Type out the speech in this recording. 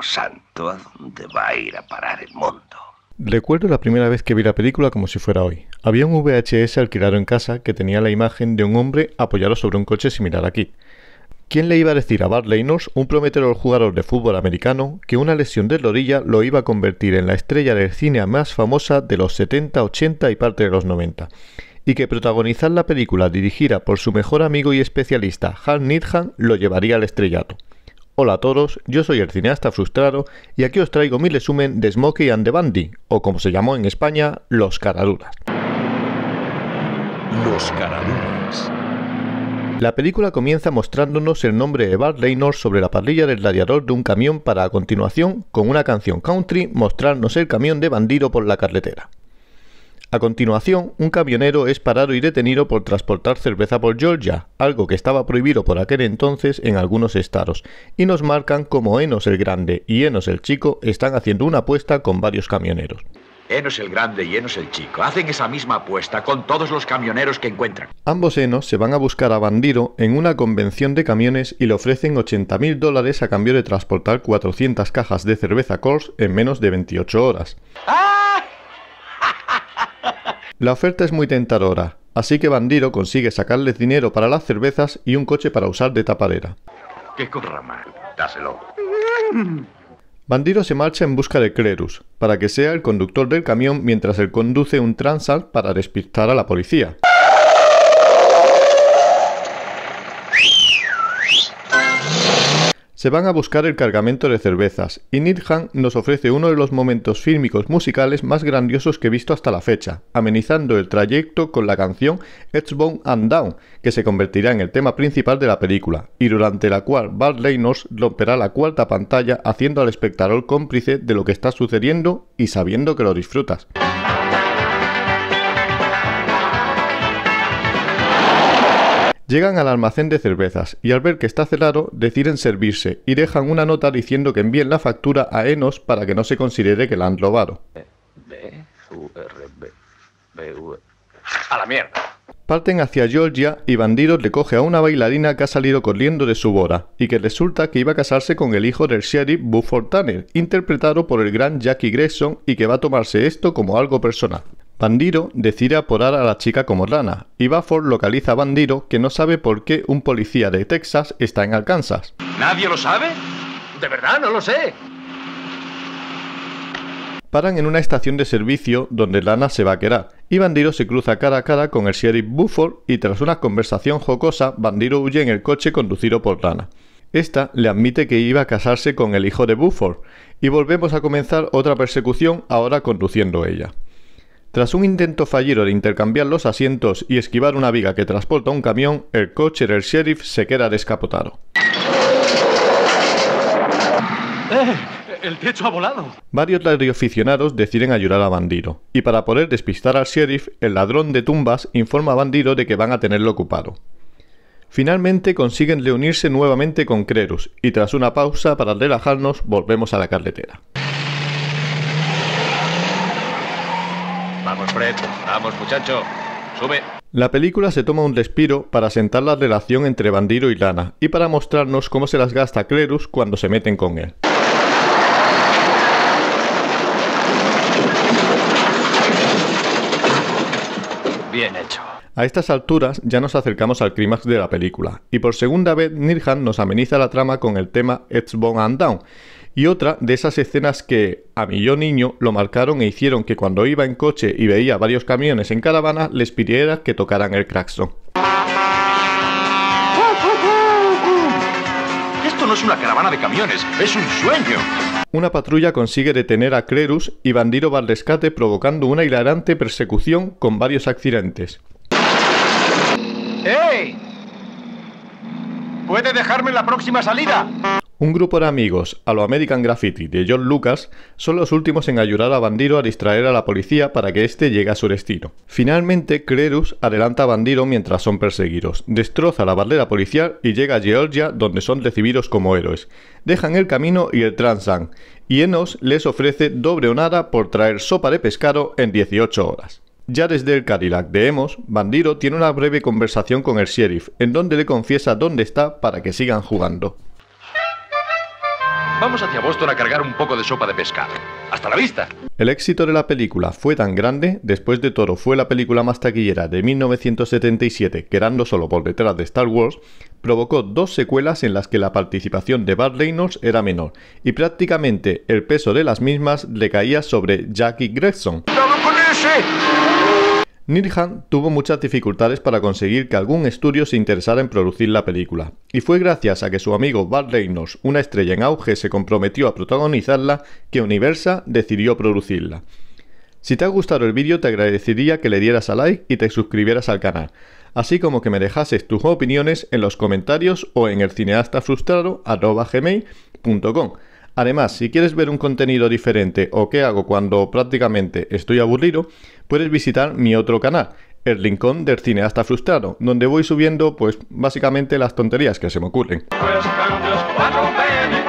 santo, ¿a dónde va a ir a parar el mundo? Recuerdo la primera vez que vi la película como si fuera hoy. Había un VHS alquilado en casa que tenía la imagen de un hombre apoyado sobre un coche similar aquí. ¿Quién le iba a decir a Bart Reynolds, un prometedor jugador de fútbol americano, que una lesión de orilla lo iba a convertir en la estrella del cine más famosa de los 70, 80 y parte de los 90? Y que protagonizar la película dirigida por su mejor amigo y especialista, Hal Needham, lo llevaría al estrellato. Hola a todos, yo soy el cineasta frustrado y aquí os traigo mi resumen de Smokey and the Bandy, o como se llamó en España, Los Caraduras. Los Caraduras. La película comienza mostrándonos el nombre de Bart Reynolds sobre la parrilla del gladiador de un camión para a continuación, con una canción country, mostrarnos el camión de bandido por la carretera. A continuación, un camionero es parado y detenido por transportar cerveza por Georgia, algo que estaba prohibido por aquel entonces en algunos estados, y nos marcan como Enos el Grande y Enos el Chico están haciendo una apuesta con varios camioneros. Enos el Grande y Enos el Chico hacen esa misma apuesta con todos los camioneros que encuentran. Ambos Enos se van a buscar a Bandiro en una convención de camiones y le ofrecen 80.000 dólares a cambio de transportar 400 cajas de cerveza Coors en menos de 28 horas. ¡Ah! La oferta es muy tentadora, así que Bandiro consigue sacarles dinero para las cervezas y un coche para usar de tapadera. ¿Qué Dáselo. Bandiro se marcha en busca de Clerus, para que sea el conductor del camión mientras él conduce un transal para despistar a la policía. Se van a buscar el cargamento de cervezas y Nidhan nos ofrece uno de los momentos fílmicos musicales más grandiosos que he visto hasta la fecha, amenizando el trayecto con la canción It's Bone and Down, que se convertirá en el tema principal de la película y durante la cual Bart Reynolds romperá la cuarta pantalla haciendo al espectador cómplice de lo que está sucediendo y sabiendo que lo disfrutas. Llegan al almacén de cervezas y al ver que está cerrado deciden servirse y dejan una nota diciendo que envíen la factura a Enos para que no se considere que la han robado. A la mierda. Parten hacia Georgia y Bandidos le coge a una bailarina que ha salido corriendo de su boda y que resulta que iba a casarse con el hijo del sheriff Buford Tanner, interpretado por el gran Jackie Gregson y que va a tomarse esto como algo personal. Bandiro decide apurar a la chica como rana y Bafford localiza a Bandiro que no sabe por qué un policía de Texas está en Arkansas. ¿Nadie lo sabe? De verdad, no lo sé. Paran en una estación de servicio donde Lana se va a quedar y Bandiro se cruza cara a cara con el sheriff Buford y tras una conversación jocosa, Bandiro huye en el coche conducido por Lana. Esta le admite que iba a casarse con el hijo de Buford y volvemos a comenzar otra persecución ahora conduciendo ella. Tras un intento fallido de intercambiar los asientos y esquivar una viga que transporta un camión, el coche del sheriff se queda descapotado. ¡Eh! ¡El techo ha volado! Varios radioaficionados deciden ayudar a Bandido, y para poder despistar al sheriff, el ladrón de tumbas informa a Bandido de que van a tenerlo ocupado. Finalmente consiguen reunirse nuevamente con Crerus, y tras una pausa para relajarnos volvemos a la carretera. Vamos, muchacho. Sube. La película se toma un respiro para sentar la relación entre Bandiro y Lana y para mostrarnos cómo se las gasta Clerus cuando se meten con él. Bien hecho. A estas alturas ya nos acercamos al clímax de la película, y por segunda vez Nirhan nos ameniza la trama con el tema It's Bone and Down, y otra de esas escenas que a mi yo niño lo marcaron e hicieron que cuando iba en coche y veía varios camiones en caravana les pidiera que tocaran el claxon. Esto no es una caravana de camiones, es un sueño. Una patrulla consigue detener a Clerus y Bandiro va al rescate provocando una hilarante persecución con varios accidentes. ¡Ey! ¿Puede dejarme en la próxima salida? Un grupo de amigos a lo American Graffiti de John Lucas son los últimos en ayudar a Bandiro a distraer a la policía para que éste llegue a su destino. Finalmente, Clerus adelanta a Bandiro mientras son perseguidos, destroza la barrera policial y llega a Georgia donde son recibidos como héroes. Dejan el camino y el Transan, y Enos les ofrece doble onada por traer sopa de pescado en 18 horas. Ya desde el Cadillac de Emos, Bandiro tiene una breve conversación con el sheriff, en donde le confiesa dónde está para que sigan jugando. Vamos hacia Boston a cargar un poco de sopa de pescado. ¡Hasta la vista! El éxito de la película fue tan grande, después de Toro fue la película más taquillera de 1977, quedando solo por detrás de Star Wars, provocó dos secuelas en las que la participación de Bart Reynolds era menor, y prácticamente el peso de las mismas le caía sobre Jackie Gregson. Nirhan tuvo muchas dificultades para conseguir que algún estudio se interesara en producir la película, y fue gracias a que su amigo Bart Reynolds, una estrella en auge, se comprometió a protagonizarla que Universa decidió producirla. Si te ha gustado el vídeo te agradecería que le dieras a like y te suscribieras al canal, así como que me dejases tus opiniones en los comentarios o en el elcineastafrustrado.com Además, si quieres ver un contenido diferente o qué hago cuando prácticamente estoy aburrido, puedes visitar mi otro canal, El Rincón del Cineasta Frustrado, donde voy subiendo pues básicamente las tonterías que se me ocurren. Pues